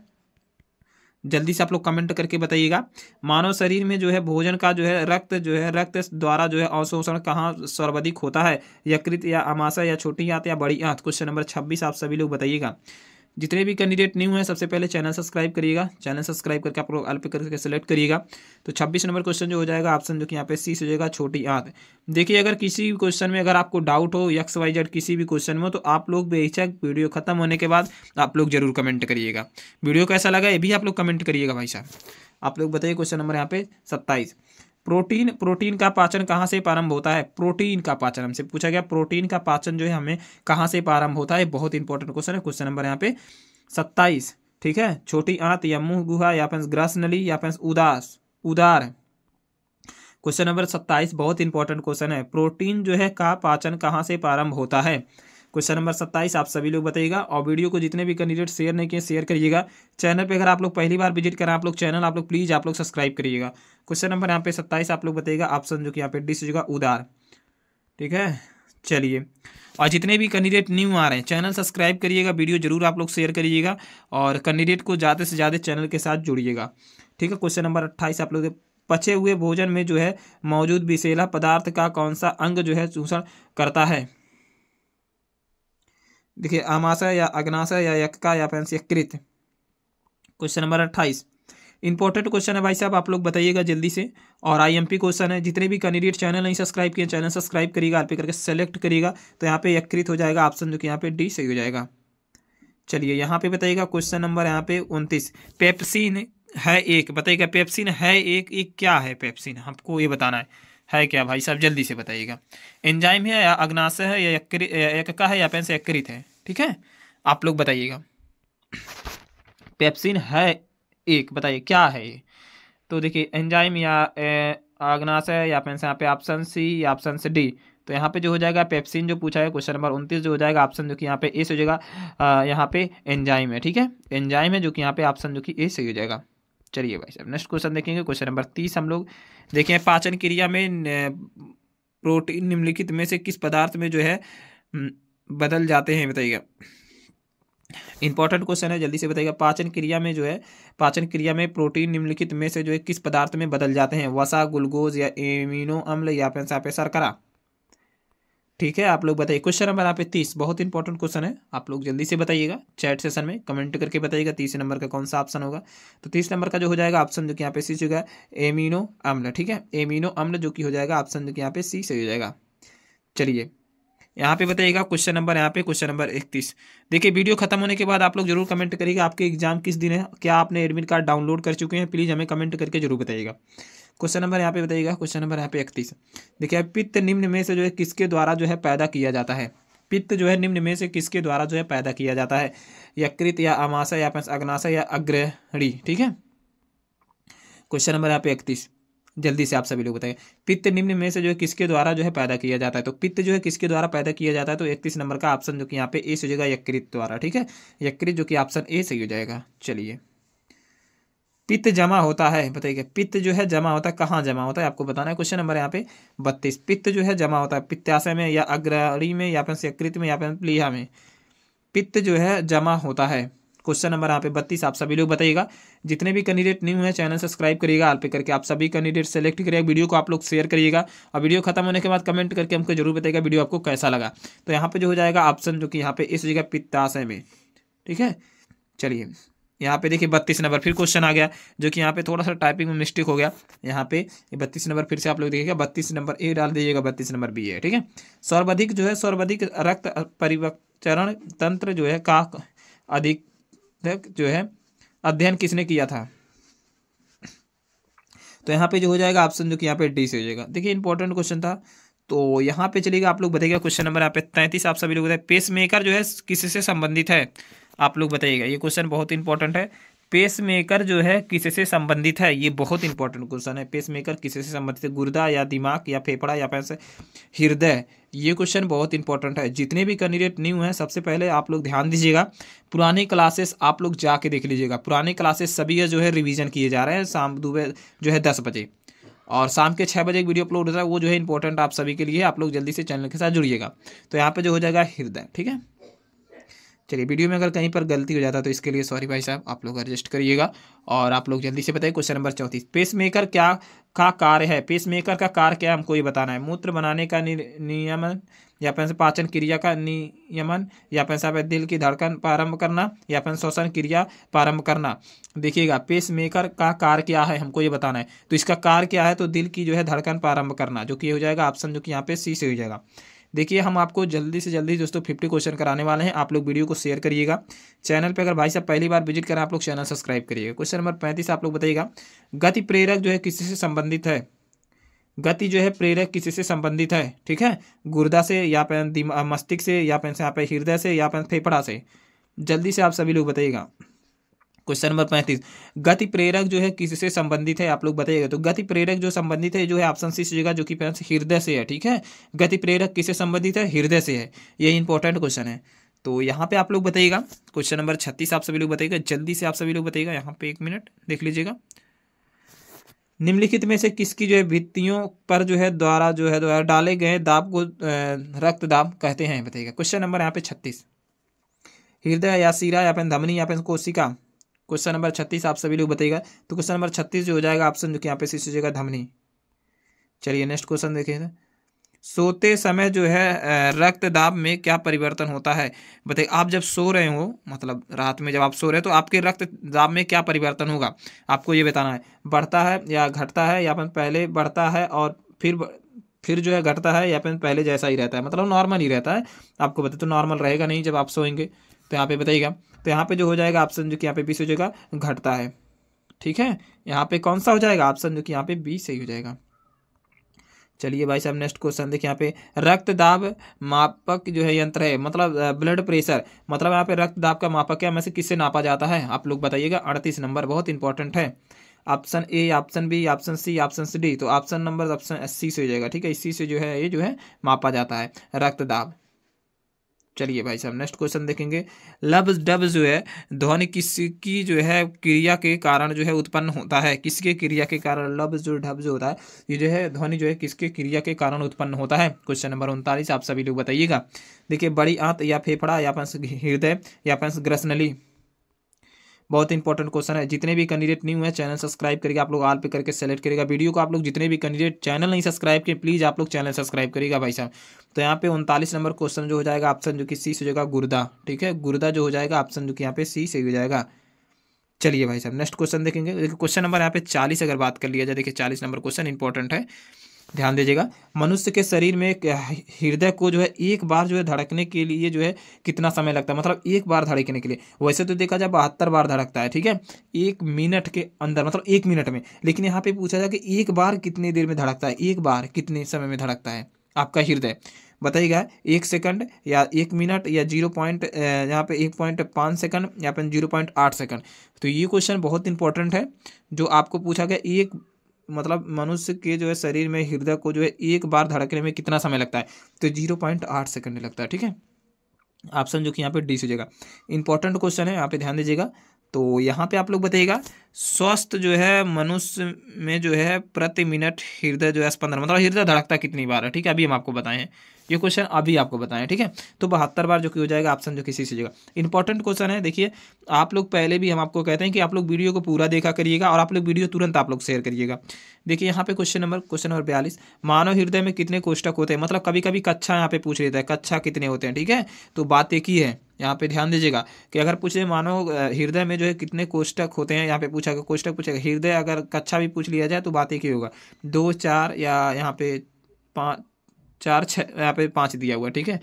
जल्दी से आप लोग कमेंट करके बताइएगा मानव शरीर में जो है भोजन का जो है रक्त जो है रक्त द्वारा जो है अवशोषण कहाँ सर्वाधिक होता है यकृत या, अमाशा या छोटी आंत या बड़ी आंत क्वेश्चन नंबर छब्बीस आप सभी लोग बताइएगा जितने भी कैंडिडेट न्यू हैं सबसे पहले चैनल सब्सक्राइब करिएगा चैनल सब्सक्राइब करके आप लोग अल्प करके सेलेक्ट करिएगा तो छब्बीस नंबर क्वेश्चन जो हो जाएगा ऑप्शन जो कि यहाँ पे सी हो जाएगा छोटी आंख देखिए अगर किसी भी क्वेश्चन में अगर आपको डाउट हो यक्स वाई जेड किसी भी क्वेश्चन में हो तो आप लोग बेचक वीडियो खत्म होने के बाद आप लोग जरूर कमेंट करिएगा वीडियो कैसा लगा ये भी आप लोग कमेंट करिएगा भाई साहब आप लोग बताइए क्वेश्चन नंबर यहाँ पे सत्ताईस प्रोटीन प्रोटीन का पाचन कहाँ से प्रारंभ होता है प्रोटीन का पाचन हमसे पूछा गया प्रोटीन का पाचन जो है हमें कहाँ से प्रारंभ होता है बहुत इंपॉर्टेंट क्वेश्चन है क्वेश्चन नंबर यहाँ पे सत्ताईस ठीक है छोटी आंत या मुंह गुहा या फिर ग्रस नली या फिर उदास उदार क्वेश्चन नंबर सत्ताईस बहुत इंपॉर्टेंट क्वेश्चन है प्रोटीन जो है का पाचन कहाँ से प्रारंभ होता है क्वेश्चन नंबर सत्ताईस आप सभी लोग बताइएगा और वीडियो को जितने भी कैंडिडेट शेयर नहीं किए शेयर करिएगा चैनल पर अगर आप लोग पहली बार विजिट करें आप लोग चैनल आप लोग प्लीज़ आप लोग सब्सक्राइब करिएगा क्वेश्चन नंबर यहाँ पे सत्ताईस आप लोग बताइएगा ऑप्शन जो कि यहाँ पे डिस होगा उधार ठीक है चलिए और जितने भी कैंडिडेट न्यू आ रहे हैं चैनल सब्सक्राइब करिएगा वीडियो जरूर आप लोग शेयर करिएगा और कैंडिडेट को ज़्यादा से ज़्यादा चैनल के साथ जुड़िएगा ठीक है क्वेश्चन नंबर अट्ठाईस आप लोग पचे हुए भोजन में जो है मौजूद विशेला पदार्थ का कौन सा अंग जो है चूषण करता है देखिए आमाशय या अग्नाशय या यक्का या पंचयकृत क्वेश्चन नंबर अट्ठाईस इंपॉर्टेंट क्वेश्चन है भाई साहब आप लोग बताइएगा जल्दी से और आईएमपी क्वेश्चन है जितने भी कैंडिडेट चैनल नहीं सब्सक्राइब किए चैनल सब्सक्राइब करिएगा आरपी करके सेलेक्ट करिएगा तो यहाँ पे यकृत हो जाएगा ऑप्शन जो कि यहाँ पे डी सही हो जाएगा चलिए यहाँ पे बताइएगा क्वेश्चन नंबर यहाँ पे उनतीस पेप्सिन है एक बताइएगा पेप्सिन है एक एक क्या है पेप्सिन आपको ये बताना है है क्या भाई साहब जल्दी से बताइएगा एंजाइम है या अग्नाशय है या का है या पेन से यकृत है ठीक है आप लोग बताइएगा पेप्सिन है एक बताइए क्या है ये तो देखिए एंजाइम या अग्नाशय या पेन से यहाँ पे ऑप्शन सी या ऑप्शन से डी तो यहाँ पे जो हो जाएगा पेप्सिन जो पूछा है क्वेश्चन नंबर उनतीस जो हो जाएगा ऑप्शन जो कि यहाँ पे ए से हो जाएगा यहाँ पे एंजाइम है ठीक है एंजाइम है जो कि यहाँ पे ऑप्शन जो कि ए सही हो जाएगा चलिए भाई साहब नेक्स्ट क्वेश्चन देखेंगे क्वेश्चन नंबर तीस हम लोग देखिए पाचन क्रिया में प्रोटीन निम्नलिखित में से किस पदार्थ में जो है बदल जाते हैं बताइएगा इंपॉर्टेंट क्वेश्चन है जल्दी से बताइएगा पाचन क्रिया में जो है पाचन क्रिया में प्रोटीन निम्नलिखित में से जो है किस पदार्थ में बदल जाते हैं वसा ग्लूकोज या एमिनो अम्ल या फिर सरकरा ठीक है आप लोग बताइए क्वेश्चन नंबर यहाँ पे तीस बहुत इंपॉर्टेंट क्वेश्चन है आप लोग जल्दी से बताइएगा चैट सेशन में कमेंट करके बताइएगा तीस नंबर का कौन सा ऑप्शन होगा तो तीस नंबर का जो हो जाएगा ऑप्शन जो कि यहाँ पे सी होगा एमिनो अम्ल ठीक है एमिनो अम्ल जो कि हो जाएगा ऑप्शन जो कि यहाँ पे सी सही हो जाएगा चलिए यहाँ पे बताइएगा क्वेश्चन नंबर यहाँ पे क्वेश्चन नंबर इकतीस देखिए वीडियो खत्म होने के बाद आप लोग जरूर कमेंट करिएगा आपके एग्जाम किस दिन है क्या आपने एडमिट कार्ड डाउनलोड कर चुके हैं प्लीज़ हमें कमेंट करके जरूर बताइएगा क्वेश्चन नंबर यहाँ पे बताइएगा क्वेश्चन नंबर यहाँ पे इकतीस देखिए पित्त निम्न में से जो है किसके द्वारा जो है पैदा किया जाता है पित्त जो है निम्न में से किसके द्वारा जो है पैदा किया जाता है यकृत या अमाशा या अग्नाशा या अग्रहणी ठीक है क्वेश्चन नंबर यहाँ पे इकतीस जल्दी से आप सभी लोग बताइए पित्त निम्न में से जो है किसके द्वारा जो है पैदा किया जाता है तो पित्त जो है किसके द्वारा पैदा किया जाता है तो इकतीस नंबर का ऑप्शन जो कि यहाँ पे ए से हो जाएगा यकृत द्वारा ठीक है यकृत जो कि ऑप्शन ए सही हो जाएगा चलिए पित्त जमा होता है बताइए पित्त जो है जमा होता है कहाँ जमा होता है आपको बताना है क्वेश्चन नंबर यहाँ पे बत्तीस पित्त जो है जमा होता है पित्ताशय में या अग्रणी में या फिर यकृत में या फिर प्लीहा में पित्त जो है जमा होता है क्वेश्चन नंबर यहाँ पे बत्तीस आप सभी लोग बताइएगा जितने भी कैंडिडेट न्यू है चैनल सब्सक्राइब करिएगा आल पे करके आप सभी कैंडिडेट सेलेक्ट करिएगा वीडियो को आप लोग शेयर करिएगा और वीडियो खत्म होने के बाद कमेंट करके हमको जरूर बताइएगा वीडियो आपको कैसा लगा तो यहाँ पे जो हो जाएगा ऑप्शन जो कि यहाँ पे इस जगह पित्ताशय में ठीक है चलिए यहाँ पे देखिए बत्तीस नंबर फिर क्वेश्चन आ गया जो कि यहाँ पे थोड़ा सा टाइपिंग में मिस्टेक हो गया यहाँ पे बत्तीस नंबर फिर से आप लोग देखिएगा बत्तीस नंबर ए डाल दीजिएगा बत्तीस नंबर बी है ठीक है सर्वाधिक जो है सर्वाधिक रक्त परिवचरण तंत्र जो है का अधिक जो है अध्ययन किसने किया था तो यहाँ पे जो हो जाएगा ऑप्शन जो कि यहाँ पे डी से हो जाएगा देखिए इंपॉर्टेंट क्वेश्चन था तो यहाँ पे चलेगा आप लोग बताइएगा क्वेश्चन नंबर यहाँ पे तैंतीस आप सभी लोग बताए पेस मेकर जो है किससे संबंधित है आप लोग बताइएगा ये क्वेश्चन बहुत इंपॉर्टेंट है पेस मेकर जो है किससे संबंधित है ये बहुत इंपॉर्टेंट क्वेश्चन है पेस मेकर किससे संबंधित है गुर्दा या दिमाग या फेफड़ा या पैसे हृदय ये क्वेश्चन बहुत इंपॉर्टेंट है जितने भी कैंडिडेट न्यू हैं सबसे पहले आप लोग ध्यान दीजिएगा पुराने क्लासेस आप लोग जाके देख लीजिएगा पुराने क्लासेस सभी जो है रिविजन किए जा रहे हैं शाम दोपहर जो है दस बजे और शाम के छः बजे एक वीडियो अपलोड होता है वो जो है इंपॉर्टेंट आप सभी के लिए आप लोग जल्दी से चैनल के साथ जुड़िएगा तो यहाँ पर जो हो जाएगा हृदय ठीक है चलिए वीडियो में अगर कहीं पर गलती हो जाता तो इसके लिए सॉरी भाई साहब आप लोग एडजस्ट करिएगा और आप लोग जल्दी से बताइए क्वेश्चन नंबर चौंतीस पेस मेकर क्या का कार्य है पेस मेकर का कार्य क्या हमको ये बताना है मूत्र बनाने का नियमन या फिर पाचन क्रिया का नियमन या फिर साहब दिल की धड़कन प्रारंभ करना या फिर श्वसन क्रिया प्रारंभ करना देखिएगा पेस मेकर का कार्य क्या है हमको ये बताना है तो इसका कार्य क्या है तो दिल की जो है धड़कन प्रारंभ करना जो कि हो जाएगा ऑप्शन जो कि यहाँ पे सी से हो जाएगा देखिए हम आपको जल्दी से जल्दी दोस्तों फिफ्टी क्वेश्चन कराने वाले हैं आप लोग वीडियो को शेयर करिएगा चैनल पर अगर भाई साहब पहली बार विजिट करें आप लोग चैनल सब्सक्राइब करिएगा क्वेश्चन नंबर पैंतीस आप लोग बताइएगा गति प्रेरक जो है किसी से संबंधित है गति जो है प्रेरक किसी से संबंधित है ठीक है गुर्दा से या पे मस्तिष्क से या पे यहाँ पे हृदय से या पे फेफड़ा से जल्दी से आप सभी लोग बताइएगा क्वेश्चन नंबर पैंतीस गति प्रेरक जो है किससे संबंधित है आप लोग बताइएगा तो गति प्रेरक जो संबंधित है जो है ऑप्शन सी से जो कि फ्रेंड्स हृदय से है ठीक है गति प्रेरक किससे संबंधित है हृदय से है ये इंपॉर्टेंट क्वेश्चन है तो यहाँ पे आप लोग बताइएगा क्वेश्चन नंबर छत्तीस आप सभी लोग बताइएगा जल्दी से आप सभी लोग बताइएगा यहाँ पे एक मिनट देख लीजिएगा निम्नलिखित में से किसकी जो है भित्तियों पर जो है द्वारा जो है द्वारा डाले गए दाब को रक्त दाब कहते हैं बताइएगा क्वेश्चन नंबर यहाँ पे छत्तीस हृदय या सीरा या फिर धमनी या फिर कोशिका क्वेश्चन नंबर छत्तीस आप सभी लोग बताइएगा तो क्वेश्चन नंबर छत्तीस जो हो जाएगा ऑप्शन जो कि यहाँ पे सी जाएगा धमनी चलिए नेक्स्ट क्वेश्चन देखिए सोते समय जो है रक्त दाब में क्या परिवर्तन होता है बताइए आप जब सो रहे हो मतलब रात में जब आप सो रहे हो तो आपके रक्त दाब में क्या परिवर्तन होगा आपको ये बताना है बढ़ता है या घटता है या फिर पहले बढ़ता है और फिर फिर जो है घटता है या फिर पहले जैसा ही रहता है मतलब नॉर्मल ही रहता है आपको बताए तो नॉर्मल रहेगा नहीं जब आप सोएंगे तो यहाँ पे बताइएगा तो यहाँ पे जो हो जाएगा ऑप्शन जो कि यहाँ पे बी सही हो जाएगा घटता है ठीक है यहाँ पे कौन सा हो जाएगा ऑप्शन जो कि यहाँ पे बी सही हो जाएगा चलिए भाई साहब नेक्स्ट क्वेश्चन देखिए यहाँ पे रक्त दाब मापक जो है यंत्र है मतलब ब्लड प्रेशर मतलब यहाँ पे रक्त दाब का मापक क्या में से किससे नापा जाता है आप लोग बताइएगा अड़तीस नंबर बहुत इंपॉर्टेंट है option A option B option C option D तो ऑप्शन नंबर ऑप्शन सी से हो जाएगा ठीक है इसी से जो है ये जो है मापा जाता है रक्त दाब चलिए भाई साहब नेक्स्ट क्वेश्चन देखेंगे लब डब जो है ध्वनि किसकी जो है क्रिया के कारण जो है उत्पन्न होता है किसके क्रिया के कारण लब जो ढब जो होता है ये जो है ध्वनि जो है किसके क्रिया के कारण उत्पन्न होता है क्वेश्चन नंबर उनतालीस आप सभी लोग बताइएगा देखिए बड़ी आंत या फेफड़ा या पंस हृदय या पंस ग्रसनली बहुत इंपॉर्टेंट क्वेश्चन है जितने भी कैंडिडेट न्यू है चैनल सब्सक्राइब करेगा आप लोग आल पे करके सेलेक्ट करेगा वीडियो को आप लोग जितने भी कैंडिडेट चैनल नहीं सब्सक्राइब किए प्लीज़ आप लोग चैनल सब्सक्राइब करेगा भाई साहब तो यहाँ पे उनतालीस नंबर क्वेश्चन जो हो जाएगा ऑप्शन जो कि सी से हो जाएगा गुर्दा ठीक है गुर्दा जो हो जाएगा ऑप्शन जो कि यहाँ पे सी से हो जाएगा चलिए भाई साहब नेक्स्ट क्वेश्चन देखेंगे देखिए क्वेश्चन नंबर यहाँ पे चालीस अगर बात कर लिया जाए देखिए चालीस नंबर क्वेश्चन इंपॉर्टेंट है ध्यान दीजिएगा मनुष्य के शरीर में हृदय को जो है एक बार जो है धड़कने के लिए जो है कितना समय लगता है मतलब एक बार धड़कने के लिए वैसे तो देखा जाए बहत्तर बार धड़कता है ठीक है एक मिनट के अंदर मतलब एक मिनट में लेकिन यहाँ पे पूछा जाए कि एक बार कितनी देर में धड़कता है एक बार कितने समय में धड़कता है आपका हृदय बताइएगा एक सेकंड या एक मिनट या जीरो पॉइंट यहाँ पे एक पॉइंट पाँच सेकंड या फिर जीरो पॉइंट आठ सेकंड तो ये क्वेश्चन बहुत इंपॉर्टेंट है जो आपको पूछा गया एक मतलब मनुष्य के जो है शरीर में हृदय को जो है एक बार धड़कने में कितना समय लगता है तो जीरो पॉइंट आठ सेकेंड लगता है ठीक है ऑप्शन जो कि यहाँ पे डी हो जाएगा इंपॉर्टेंट क्वेश्चन है यहाँ पे ध्यान दीजिएगा तो यहाँ पे आप लोग बताइएगा स्वस्थ जो है मनुष्य में जो है प्रति मिनट हृदय जो है स्पंदन मतलब हृदय धड़कता कितनी बार है ठीक है अभी हम आपको बताएं ये क्वेश्चन अभी आपको बताएं ठीक है तो बहत्तर बार जो कि हो जाएगा ऑप्शन जो किसी से जगह इंपॉर्टेंट क्वेश्चन है देखिए आप लोग पहले भी हम आपको कहते हैं कि आप लोग वीडियो को पूरा देखा करिएगा और आप लोग वीडियो तुरंत आप लोग शेयर करिएगा देखिए यहाँ पे क्वेश्चन नंबर क्वेश्चन नंबर बयालीस मानव हृदय में कितने कोष्टक होते हैं मतलब कभी कभी कच्छा यहाँ पे पूछ लेता है कच्छा कितने होते हैं ठीक है तो बात एक ही है यहाँ पे ध्यान दीजिएगा कि अगर पूछे मानव हृदय में जो है कितने कोष्टक होते हैं यहाँ पे पूछा कोष्टक पूछेगा हृदय अगर कच्छा भी पूछ लिया जाए तो बात एक ही होगा दो चार या यहाँ पे पाँच चार छः यहाँ पे पाँच दिया हुआ ठीक है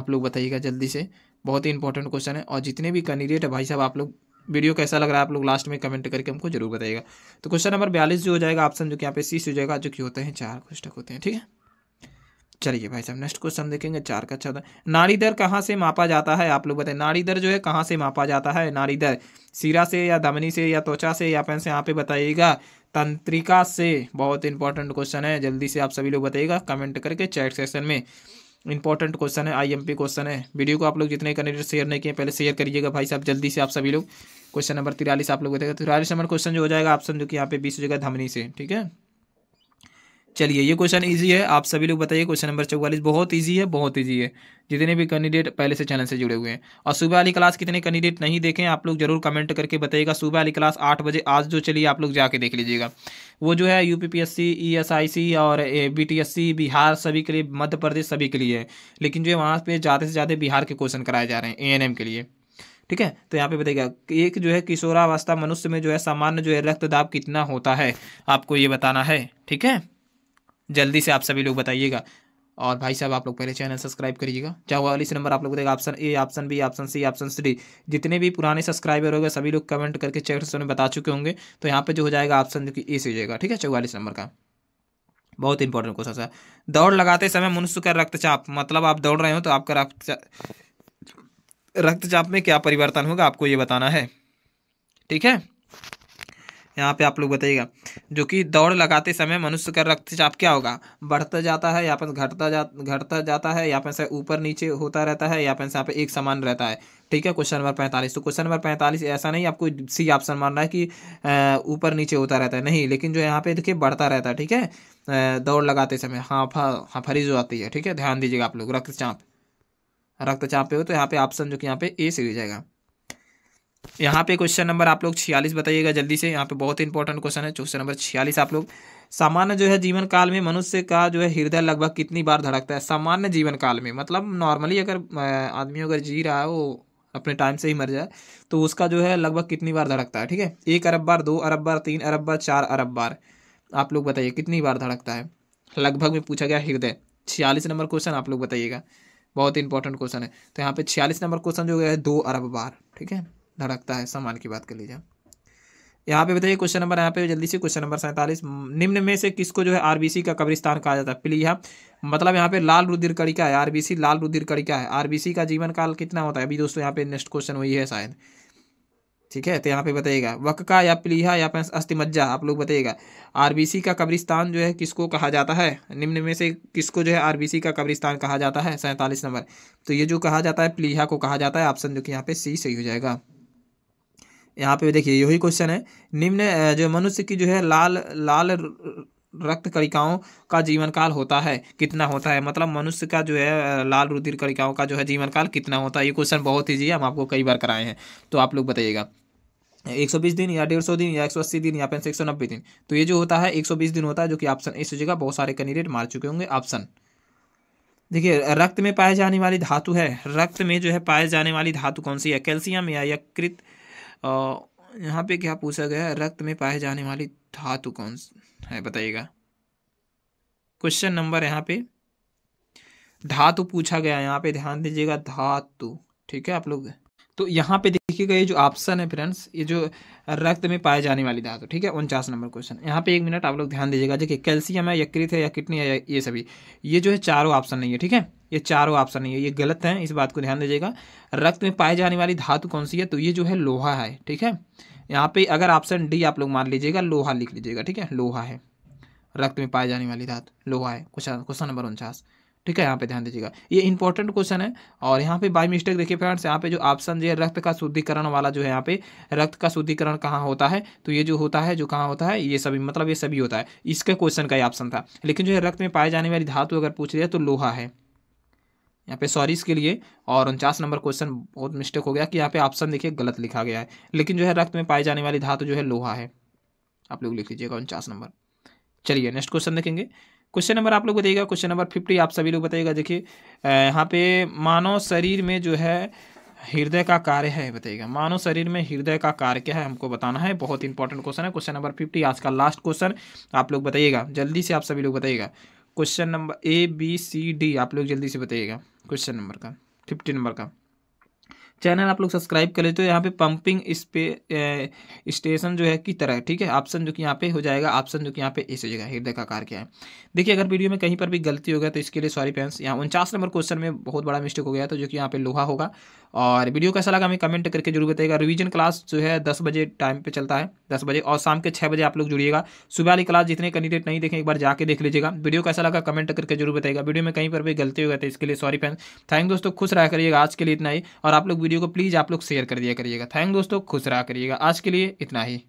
आप लोग बताइएगा जल्दी से बहुत ही इंपॉर्टेंट क्वेश्चन है और जितने भी कैंडिडेट है भाई साहब आप लोग वीडियो कैसा लग रहा है आप लोग लास्ट में कमेंट करके हमको जरूर बताइएगा तो क्वेश्चन नंबर बयालीस जो हो जाएगा ऑप्शन जो कि यहाँ पे सी हो जाएगा जो कि होते हैं चार क्वेश्चन होते हैं ठीक है चलिए भाई साहब नेक्स्ट क्वेश्चन देखेंगे चार का चौदह नाड़ी दर कहाँ से मापा जाता है आप लोग बताएं नाड़ी दर जो है कहाँ से मापा जाता है नाड़ी दर सिरा से या धमनी से या त्वचा से या पेन से यहाँ पे बताइएगा तंत्रिका से बहुत इंपॉर्टेंट क्वेश्चन है जल्दी से आप सभी लोग बताइएगा कमेंट करके चैट सेक्शन में इंपॉर्टेंट क्वेश्चन है आईएमपी क्वेश्चन है वीडियो को आप लोग जितने कैंडिडेट शेयर नहीं किए पहले शेयर करिएगा भाई साहब जल्दी से आप सभी लोग क्वेश्चन नंबर तिरालीस आप लोग बताएगा तिरालीस नंबर क्वेश्चन जो हो जाएगा ऑप्शन जो कि यहाँ पे बीस हो जाएगा धमनी से ठीक है चलिए ये क्वेश्चन ईजी है आप सभी लोग बताइए क्वेश्चन नंबर चौवालीस बहुत ईजी है बहुत ईजी है जितने भी कैंडिडेट पहले से चैनल से जुड़े हुए हैं और सुबह वाली क्लास कितने कैंडिडेट नहीं देखें आप लोग जरूर कमेंट करके बताइएगा सुबह वाली क्लास आठ बजे आज जो चलिए आप लोग जाके देख लीजिएगा वो जो है यू पी e और बी बिहार सभी के लिए मध्य प्रदेश सभी के लिए है लेकिन जो है वहाँ पर ज़्यादा से ज़्यादा बिहार के क्वेश्चन कराए जा रहे हैं ए के लिए ठीक है तो यहाँ पे बताइएगा एक जो है किशोरावस्था मनुष्य में जो है सामान्य जो है रक्तदाब कितना होता है आपको ये बताना है ठीक है जल्दी से आप सभी लोग बताइएगा और भाई साहब आप लोग पहले चैनल सब्सक्राइब करिएगा चाहे वाली से नंबर आप लोग बताएगा option A option B option C option D जितने भी पुराने सब्सक्राइबर होंगे सभी लोग कमेंट करके चैट में बता चुके होंगे तो यहाँ पर जो हो जाएगा ऑप्शन जो कि ए से हो जाएगा ठीक है चौवालीस नंबर का बहुत इंपॉर्टेंट क्वेश्चन सर दौड़ लगाते समय मनुष्य का रक्तचाप मतलब आप दौड़ रहे हो तो आपका रक्तचाप रक्तचाप में क्या परिवर्तन होगा आपको ये बताना है ठीक है यहाँ पे आप लोग बताइएगा जो कि दौड़ लगाते समय मनुष्य का रक्तचाप क्या होगा बढ़ता जाता है या फिर घटता जा घटता जाता है या फिर ऊपर नीचे होता रहता है या फिर यहाँ पे एक समान रहता है ठीक है क्वेश्चन नंबर पैंतालीस तो क्वेश्चन नंबर पैंतालीस ऐसा नहीं आपको सी ऑप्शन मानना है कि ऊपर नीचे होता रहता है नहीं लेकिन जो यहाँ पे देखिए बढ़ता रहता है ठीक है दौड़ लगाते समय हाँ, हाँ फरीज जो आती है ठीक है ध्यान दीजिएगा आप लोग रक्तचाप रक्तचाप पे हो तो यहाँ पे ऑप्शन जो कि यहाँ पे ए सी जाएगा यहाँ पे क्वेश्चन नंबर आप लोग छियालीस बताइएगा जल्दी से यहाँ पे बहुत इंपॉर्टेंट क्वेश्चन है क्वेश्चन नंबर छियालीस आप लोग सामान्य जो है जीवन काल में मनुष्य का जो है हृदय लगभग कितनी बार धड़कता है सामान्य जीवन काल में मतलब नॉर्मली अगर आदमी अगर जी रहा है वो अपने टाइम से ही मर जाए तो उसका जो है लगभग कितनी बार धड़कता है ठीक है एक अरब बार दो अरब बार तीन अरब बार चार अरब बार आप लोग बताइए कितनी बार धड़कता है लगभग में पूछा गया हृदय छियालीस नंबर क्वेश्चन आप लोग बताइएगा बहुत इंपॉर्टेंट क्वेश्चन है तो यहाँ पे छियालीस नंबर क्वेश्चन जो है दो अरब बार ठीक है धड़कता है सामान की बात कर लीजिए यहाँ पे बताइए क्वेश्चन नंबर यहाँ पे जल्दी से क्वेश्चन नंबर सैंतालीस निम्न में से किसको जो है आरबीसी का कब्रिस्तान कहा जाता है प्लीहा मतलब यहाँ पे लाल रुद्र कड़िका है आरबीसी लाल रुद्र कड़िका है आरबीसी का जीवन काल कितना होता है अभी दोस्तों यहाँ पे नेक्स्ट क्वेश्चन वही है शायद ठीक है तो यहाँ पे बताइएगा वक्का या प्लीहा या अस्थिमज्जा आप लोग बताइएगा आरबीसी का कब्रिस्तान जो है किसको कहा जाता है निम्न में से किसको जो है आरबीसी का कब्रिस्तान कहा जाता है सैंतालीस नंबर तो ये जो कहा जाता है प्लीहा को कहा जाता है ऑप्शन जो कि यहाँ पे सी सही हो जाएगा यहाँ पे देखिए यही क्वेश्चन है निम्न जो मनुष्य की जो है लाल लाल रक्त कणिकाओं का जीवन काल होता है कितना होता है मतलब मनुष्य का जो है लाल रुधिर कणिकाओं का जो है जीवन काल कितना होता है ये क्वेश्चन बहुत ही जी हम आपको कई बार कराए हैं तो आप लोग बताइएगा एक सौ बीस दिन या डेढ़ सौ दिन या एक सौ अस्सी दिन या फिर एक सौ नब्बे दिन तो ये जो होता है एक सौ बीस दिन होता है जो कि ऑप्शन इस जगह बहुत सारे कैंडिडेट मार चुके होंगे ऑप्शन देखिए रक्त में पाए जाने वाली धातु है रक्त में जो है पाए जाने वाली धातु कौन सी है कैल्शियम या यकृत यहाँ पे क्या पूछा गया है रक्त में पाए जाने वाली धातु कौन है बताइएगा क्वेश्चन नंबर यहाँ पे धातु पूछा गया यहाँ पे ध्यान दीजिएगा धातु ठीक है आप लोग तो यहाँ पे देखिएगा ये जो ऑप्शन है फ्रेंड्स ये जो रक्त में पाए जाने वाली धातु ठीक है उनचास नंबर क्वेश्चन यहाँ पे एक मिनट आप लोग ध्यान दीजिएगा देखिए कैल्शियम है यकृत है या किडनी है ये सभी ये जो है चारों ऑप्शन नहीं है ठीक है ये चारों ऑप्शन नहीं है ये गलत है इस बात को ध्यान दीजिएगा रक्त में पाए जाने वाली धातु कौन सी है तो ये जो है लोहा है ठीक है यहाँ पे अगर ऑप्शन डी आप लोग मान लीजिएगा लोहा लिख लीजिएगा ठीक है लोहा है रक्त में पाए जाने वाली धातु लोहा है क्वेश्चन क्वेश्चन नंबर उनचास ठीक है यहाँ पे ध्यान दीजिएगा ये इंपॉर्टेंट क्वेश्चन है और यहाँ पे बाई मिस्टेक देखिए फ्रेंड्स यहाँ पे जो ऑप्शन जो है रक्त का शुद्धिकरण वाला जो है यहाँ पे रक्त का शुद्धिकरण कहाँ होता है तो ये जो होता है जो कहाँ होता है ये सभी मतलब ये सभी होता है इसके क्वेश्चन का ही ऑप्शन था लेकिन जो है रक्त में पाए जाने वाली धातु अगर पूछ लिया तो लोहा है यहाँ पे सॉरी इसके लिए और उनचास नंबर क्वेश्चन बहुत मिस्टेक हो गया कि यहाँ पे ऑप्शन देखिए गलत लिखा गया है लेकिन जो है रक्त में पाई जाने वाली धातु जो है लोहा है आप लोग लिख लीजिएगा उनचास नंबर चलिए नेक्स्ट क्वेश्चन देखेंगे क्वेश्चन नंबर आप लोग बताइएगा क्वेश्चन नंबर फिफ्टी आप सभी लोग बताइएगा देखिए यहाँ पे मानव शरीर में जो है हृदय का कार्य है बताइएगा मानव शरीर में हृदय का कार्य क्या है हमको बताना है बहुत इंपॉर्टेंट क्वेश्चन है क्वेश्चन नंबर फिफ्टी आज का लास्ट क्वेश्चन आप लोग बताइएगा जल्दी से आप सभी लोग बताइएगा question number A B C D आप लोग जल्दी से बताइएगा क्वेश्चन नंबर का फिफ्टी नंबर का चैनल आप लोग सब्सक्राइब कर लेते हो यहाँ पे पंपिंग स्पे स्टेशन जो है की तरह ठीक है ऑप्शन जो कि यहाँ पे हो जाएगा ऑप्शन जो कि यहाँ पे इस जगह हृदय कार क्या है देखिए अगर वीडियो में कहीं पर भी गलती हो गया तो इसके लिए सॉरी फैंस यहाँ उनचास नंबर क्वेश्चन में बहुत बड़ा मिस्टेक हो गया तो जो कि यहाँ पे लोहा होगा और वीडियो कैसा लगा हमें कमेंट करके जरूर बताइएगा रिवीजन क्लास जो है दस बजे टाइम पे चलता है दस बजे और शाम के छः बजे आप लोग जुड़िएगा सुबह वाली क्लास जितने कैंडिडेट नहीं देखें एक बार जाके देख लीजिएगा वीडियो कैसा लगा कमेंट करके जरूर बताइएगा वीडियो में कहीं पर भी गलती हो गई थी तो इसके लिए सॉरी फैन थैंक दोस्तों खुश रहा करिएगा आज के लिए इतना ही और आप लोग वीडियो को प्लीज़ आप लोग शेयर कर दिया करिएगा थैंक दोस्तों खुश रहा करिएगा आज के लिए इतना ही